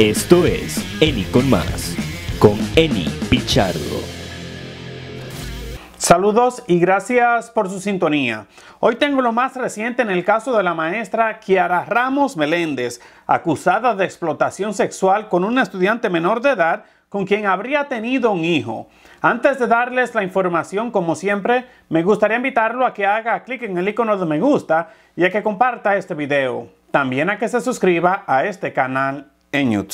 Esto es Eni con más, con Eni Pichardo. Saludos y gracias por su sintonía. Hoy tengo lo más reciente en el caso de la maestra Kiara Ramos Meléndez, acusada de explotación sexual con una estudiante menor de edad con quien habría tenido un hijo. Antes de darles la información, como siempre, me gustaría invitarlo a que haga clic en el icono de me gusta y a que comparta este video. También a que se suscriba a este canal en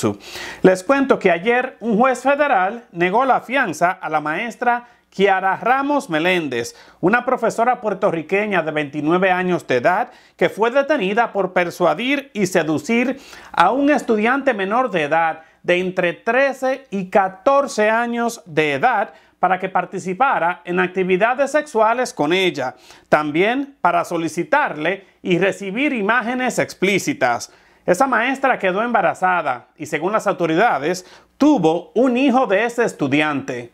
Les cuento que ayer un juez federal negó la fianza a la maestra Kiara Ramos Meléndez, una profesora puertorriqueña de 29 años de edad que fue detenida por persuadir y seducir a un estudiante menor de edad de entre 13 y 14 años de edad para que participara en actividades sexuales con ella, también para solicitarle y recibir imágenes explícitas. Esa maestra quedó embarazada y según las autoridades tuvo un hijo de ese estudiante.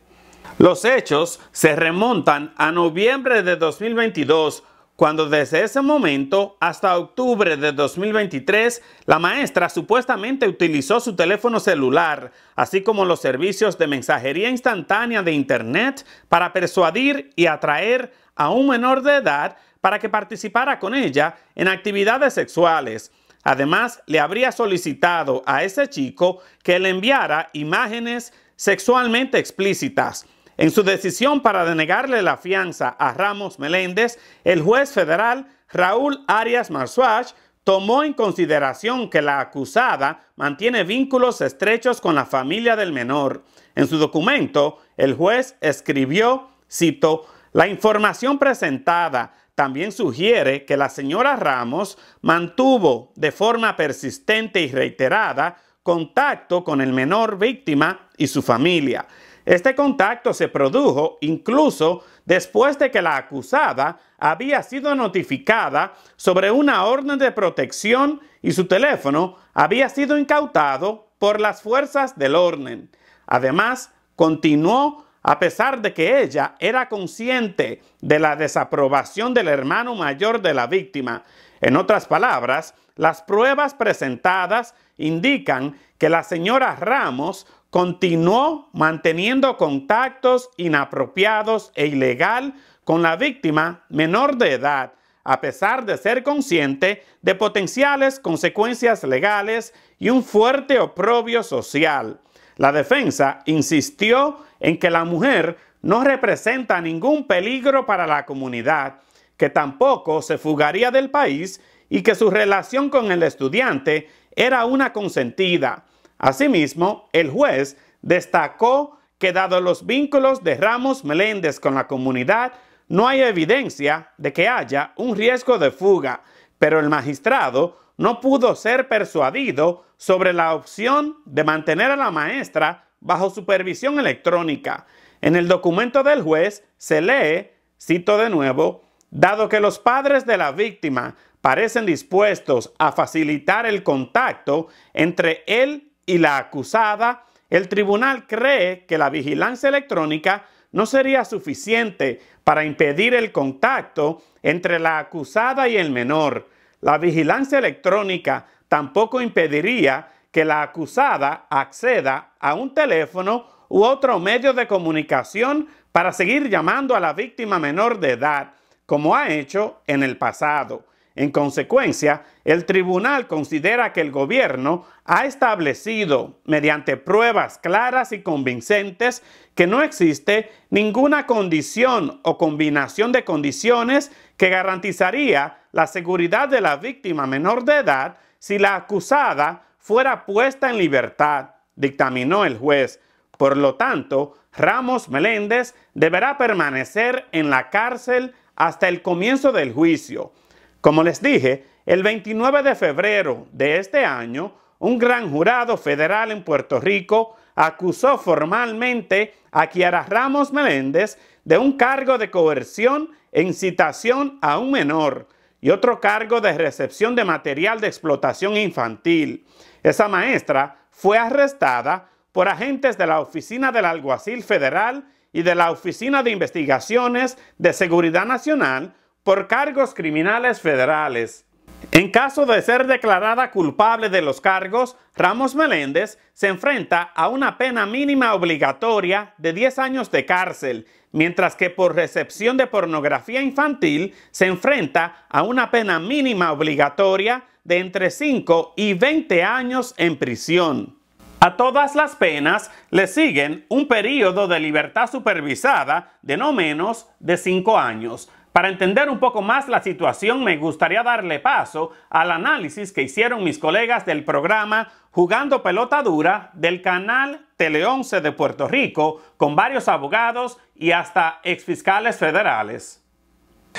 Los hechos se remontan a noviembre de 2022, cuando desde ese momento hasta octubre de 2023, la maestra supuestamente utilizó su teléfono celular, así como los servicios de mensajería instantánea de Internet, para persuadir y atraer a un menor de edad para que participara con ella en actividades sexuales Además, le habría solicitado a ese chico que le enviara imágenes sexualmente explícitas. En su decisión para denegarle la fianza a Ramos Meléndez, el juez federal Raúl Arias Marzuach tomó en consideración que la acusada mantiene vínculos estrechos con la familia del menor. En su documento, el juez escribió, cito, la información presentada también sugiere que la señora Ramos mantuvo de forma persistente y reiterada contacto con el menor víctima y su familia. Este contacto se produjo incluso después de que la acusada había sido notificada sobre una orden de protección y su teléfono había sido incautado por las fuerzas del orden. Además, continuó a pesar de que ella era consciente de la desaprobación del hermano mayor de la víctima, en otras palabras, las pruebas presentadas indican que la señora Ramos continuó manteniendo contactos inapropiados e ilegal con la víctima menor de edad, a pesar de ser consciente de potenciales consecuencias legales y un fuerte oprobio social. La defensa insistió en que la mujer no representa ningún peligro para la comunidad, que tampoco se fugaría del país y que su relación con el estudiante era una consentida. Asimismo, el juez destacó que dado los vínculos de Ramos Meléndez con la comunidad, no hay evidencia de que haya un riesgo de fuga, pero el magistrado no pudo ser persuadido sobre la opción de mantener a la maestra bajo supervisión electrónica. En el documento del juez se lee, cito de nuevo, dado que los padres de la víctima parecen dispuestos a facilitar el contacto entre él y la acusada, el tribunal cree que la vigilancia electrónica no sería suficiente para impedir el contacto entre la acusada y el menor. La vigilancia electrónica tampoco impediría que la acusada acceda a un teléfono u otro medio de comunicación para seguir llamando a la víctima menor de edad, como ha hecho en el pasado. En consecuencia, el tribunal considera que el gobierno ha establecido, mediante pruebas claras y convincentes, que no existe ninguna condición o combinación de condiciones que garantizaría la seguridad de la víctima menor de edad si la acusada fuera puesta en libertad, dictaminó el juez. Por lo tanto, Ramos Meléndez deberá permanecer en la cárcel hasta el comienzo del juicio. Como les dije, el 29 de febrero de este año, un gran jurado federal en Puerto Rico acusó formalmente a Kiara Ramos Meléndez de un cargo de coerción e incitación a un menor y otro cargo de recepción de material de explotación infantil. Esa maestra fue arrestada por agentes de la Oficina del Alguacil Federal y de la Oficina de Investigaciones de Seguridad Nacional por cargos criminales federales. En caso de ser declarada culpable de los cargos, Ramos Meléndez se enfrenta a una pena mínima obligatoria de 10 años de cárcel, mientras que por recepción de pornografía infantil se enfrenta a una pena mínima obligatoria de entre 5 y 20 años en prisión. A todas las penas le siguen un periodo de libertad supervisada de no menos de 5 años. Para entender un poco más la situación, me gustaría darle paso al análisis que hicieron mis colegas del programa Jugando Pelota Dura del canal Tele 11 de Puerto Rico con varios abogados y hasta exfiscales federales.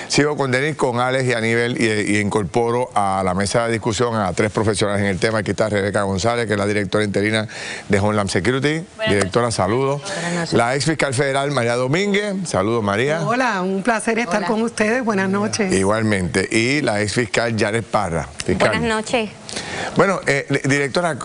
Sigo con Denis, con Alex y Aníbal y, y, incorporo a la mesa de discusión a tres profesionales en el tema. Aquí está Rebeca González, que es la directora interina de Homeland Security. directora, saludos. La ex fiscal federal María Domínguez, saludos María. Hola, un placer estar con ustedes, buenas noches. Igualmente. Y la ex fiscal Yaret Parra. Buenas noches. Bueno, eh, directora,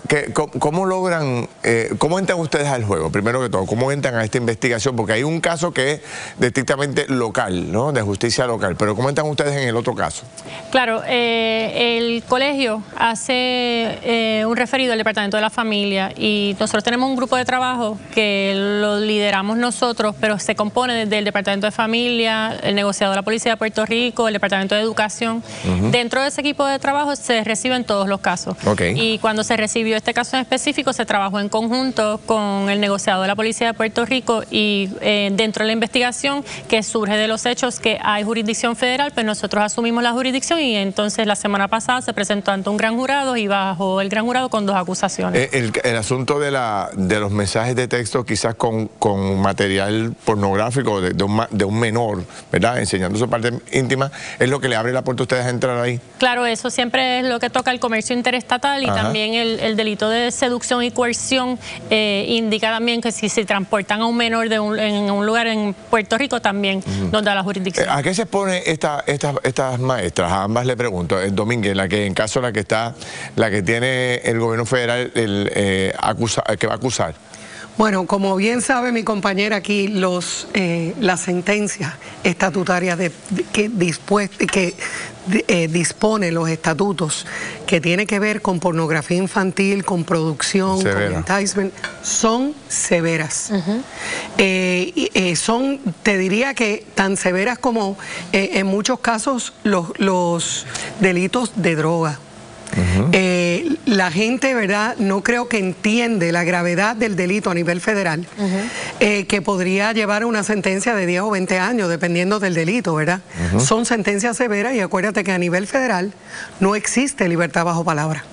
¿cómo logran, eh, cómo entran ustedes al juego? Primero que todo, ¿cómo entran a esta investigación? Porque hay un caso que es estrictamente local, ¿no? De justicia local, pero ¿cómo entran ustedes en el otro caso? Claro, eh, el colegio hace eh, un referido al Departamento de la Familia y nosotros tenemos un grupo de trabajo que lo lideramos nosotros, pero se compone desde el Departamento de Familia, el negociador de la Policía de Puerto Rico, el Departamento de Educación. Dentro de ese equipo de trabajo se reciben todos los casos. Y cuando se recibió este caso en específico, se trabajó en conjunto con el negociado de la Policía de Puerto Rico y eh, dentro de la investigación que surge de los hechos que hay jurisdicción federal, pues nosotros asumimos la jurisdicción y entonces la semana pasada se presentó ante un gran jurado y bajó el gran jurado con dos acusaciones. Eh, el, asunto de, la, de los mensajes de texto quizás con, con material pornográfico de, de, un, de un menor, ¿verdad? Enseñando su parte íntima, es lo que le abre la puerta a ustedes a entrar ahí. Claro, eso siempre es lo que toca el comercio interestatal y también el, delito de seducción y coerción eh, indica también que si se transportan a un menor de en un lugar en Puerto Rico también, donde la jurisdicción. Eh, ¿A qué se expone esta, estas maestras? A ambas le pregunto. El eh, Domínguez, la que en caso la que está, la que tiene el gobierno federal el, que va a acusar. Bueno, como bien sabe mi compañera aquí, los, eh, las sentencias estatutarias de, que, que eh, dispone los estatutos que tiene que ver con pornografía infantil, con producción, con enticement, son severas. Eh, eh, son, te diría que tan severas como en muchos casos los, los delitos de droga la gente, ¿verdad? No creo que entiende la gravedad del delito a nivel federal, eh, que podría llevar a una sentencia de 10 o 20 años, dependiendo del delito, ¿verdad? Son sentencias severas y acuérdate que a nivel federal no existe libertad bajo palabra.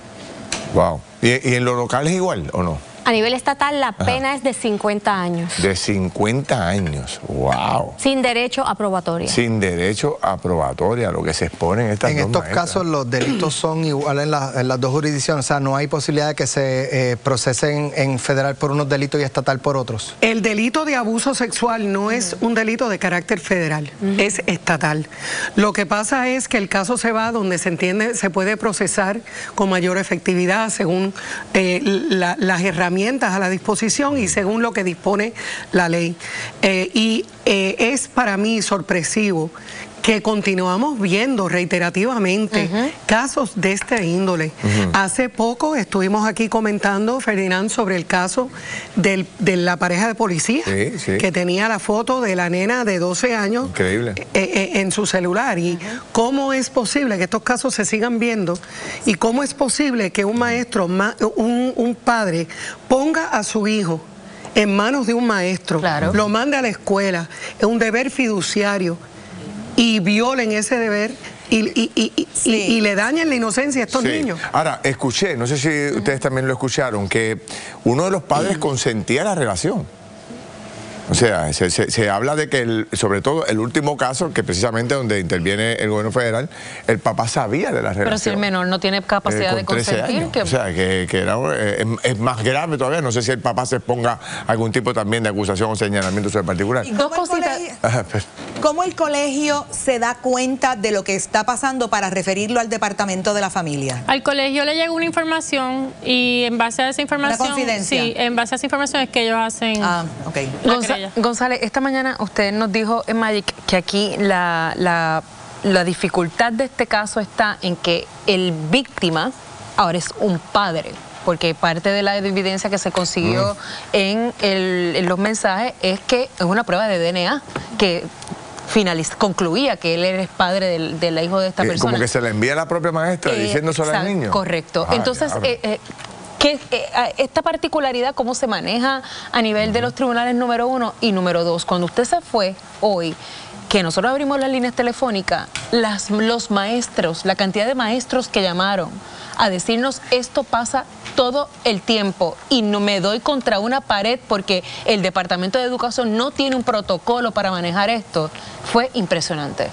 Wow. ¿Y, y en lo local es igual o no? A nivel estatal la pena es de 50 años. De 50 años, wow. Sin derecho a probatoria. Sin derecho a probatoria, lo que se expone en estas En estos casos los delitos son iguales en, las dos jurisdicciones, o sea, no hay posibilidad de que se eh, procesen en federal por unos delitos y estatal por otros. El delito de abuso sexual no es un delito de carácter federal, es estatal. Lo que pasa es que el caso se va donde se entiende, se puede procesar con mayor efectividad según eh, las herramientas a la disposición y según lo que dispone la ley. Eh, y eh, es para mí sorpresivo que continuamos viendo reiterativamente casos de este índole. Hace poco estuvimos aquí comentando, Ferdinand, sobre el caso de la pareja de policía que tenía la foto de la nena de 12 años eh, eh, en su celular. ¿Y cómo es posible que estos casos se sigan viendo? ¿Y cómo es posible que un maestro, un, padre, ponga a su hijo en manos de un maestro, lo mande a la escuela, es un deber fiduciario, y violen ese deber y, le dañan la inocencia a estos niños. Ahora, escuché, no sé si ustedes también lo escucharon, que uno de los padres consentía la relación. O sea, se, habla de que, sobre todo, el último caso, que precisamente donde interviene el gobierno federal, el papá sabía de la relación. Pero si el menor no tiene capacidad eh, de consentir. Que... O sea, que, era, eh, es, más grave todavía. No sé si el papá se ponga algún tipo también de acusación o señalamiento sobre particular. Dos cositas. Ah, ¿Cómo el colegio se da cuenta de lo que está pasando para referirlo al departamento de la familia? Al colegio le llega una información y en base a esa información... ¿Una confidencia? Sí, en base a esa información es que ellos hacen... Ah, ok. González, esta mañana usted nos dijo en eh, Magic que aquí la, la, dificultad de este caso está en que el víctima ahora es un padre porque parte de la evidencia que se consiguió mm. en, en, los mensajes es que es una prueba de DNA que finaliz concluía que él eres padre del, la hijo de esta persona. Como que se le envía a la propia maestra diciendo eh, diciéndoselo al niño. Correcto. Ah, Entonces, eh, eh, ¿qué, esta particularidad, ¿cómo se maneja a nivel de los tribunales número uno y número dos? Cuando usted se fue hoy, que nosotros abrimos las líneas telefónicas, las, los maestros, la cantidad de maestros que llamaron a decirnos esto pasa todo el tiempo y no me doy contra una pared porque el Departamento de Educación no tiene un protocolo para manejar esto, fue impresionante.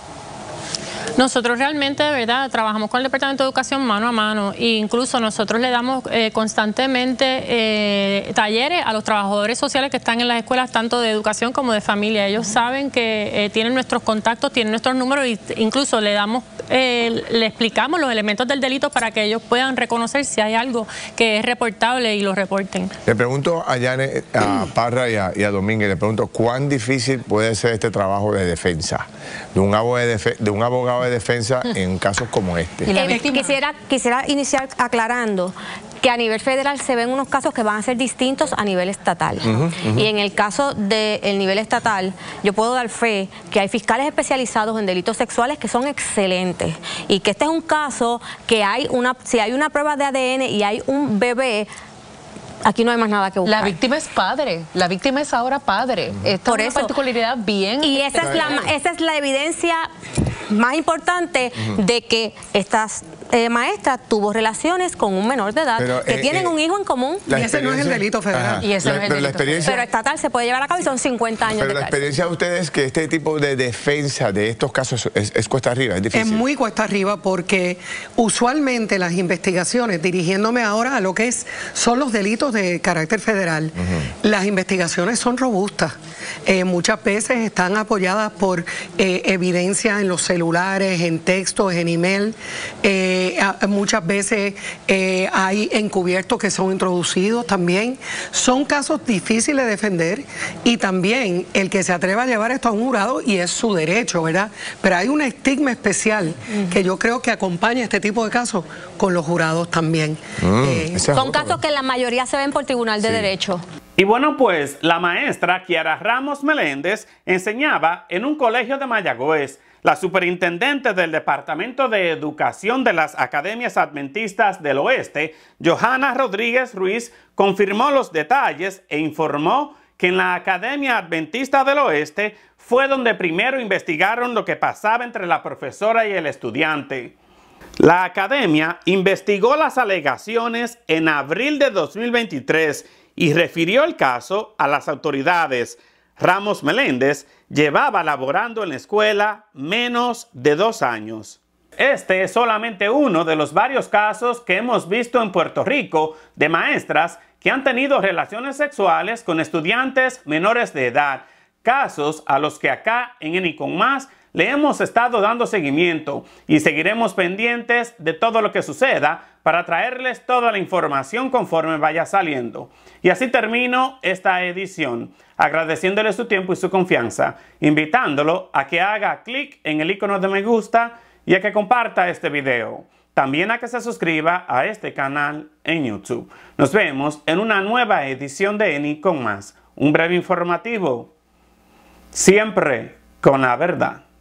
Nosotros realmente, de verdad, trabajamos con el Departamento de Educación mano a mano e incluso nosotros le damos eh, constantemente eh, talleres a los trabajadores sociales que están en las escuelas, tanto de educación como de familia. Ellos saben que eh, tienen nuestros contactos, tienen nuestros números e incluso le damos eh, le explicamos los elementos del delito para que ellos puedan reconocer si hay algo que es reportable y lo reporten. Le pregunto a Yane, a Parra y a, Domínguez, le pregunto cuán difícil puede ser este trabajo de defensa, de un abogado de, defensa en casos como este. Eh, quisiera, quisiera iniciar aclarando que a nivel federal se ven unos casos que van a ser distintos a nivel estatal. Y en el caso del nivel estatal, yo puedo dar fe que hay fiscales especializados en delitos sexuales que son excelentes y que este es un caso que hay una, si hay una prueba de ADN y hay un bebé, aquí no hay más nada que buscar. La víctima es padre, la víctima es ahora padre. Esta es una particularidad bien. Y esa es la, evidencia más importante de que estas eh, maestra tuvo relaciones con un menor de edad que eh, tienen eh, un hijo en común. Y ese no es el delito federal. Y ese es el delito pero, estatal se puede llevar a cabo y son 50 años pero la experiencia de ustedes es que este tipo de defensa de estos casos es, cuesta arriba, es difícil. Es muy cuesta arriba porque usualmente las investigaciones, dirigiéndome ahora a lo que es, son los delitos de carácter federal, las investigaciones son robustas. muchas veces están apoyadas por evidencia en los celulares, en textos, en email. Eh, muchas veces eh, hay encubiertos que son introducidos también. Son casos difíciles de defender y también el que se atreva a llevar esto a un jurado y es su derecho, ¿verdad? Pero hay un estigma especial que yo creo que acompaña este tipo de casos con los jurados también. Ah, eh, son casos que la mayoría se ven por tribunal de derecho. Y bueno, pues la maestra Kiara Ramos Meléndez enseñaba en un colegio de Mayagüez la superintendente del Departamento de Educación de las Academias Adventistas del Oeste, Johanna Rodríguez Ruiz, confirmó los detalles e informó que en la Academia Adventista del Oeste fue donde primero investigaron lo que pasaba entre la profesora y el estudiante. La academia investigó las alegaciones en abril de 2023 y refirió el caso a las autoridades. Ramos Meléndez llevaba laborando en la escuela menos de dos años. Este es solamente uno de los varios casos que hemos visto en Puerto Rico de maestras que han tenido relaciones sexuales con estudiantes menores de edad, casos a los que acá en Enicon Más le hemos estado dando seguimiento y seguiremos pendientes de todo lo que suceda para traerles toda la información conforme vaya saliendo. Y así termino esta edición, agradeciéndole su tiempo y su confianza, invitándolo a que haga clic en el icono de me gusta y a que comparta este video. También a que se suscriba a este canal en YouTube. Nos vemos en una nueva edición de ENI con más. Un breve informativo. Siempre con la verdad.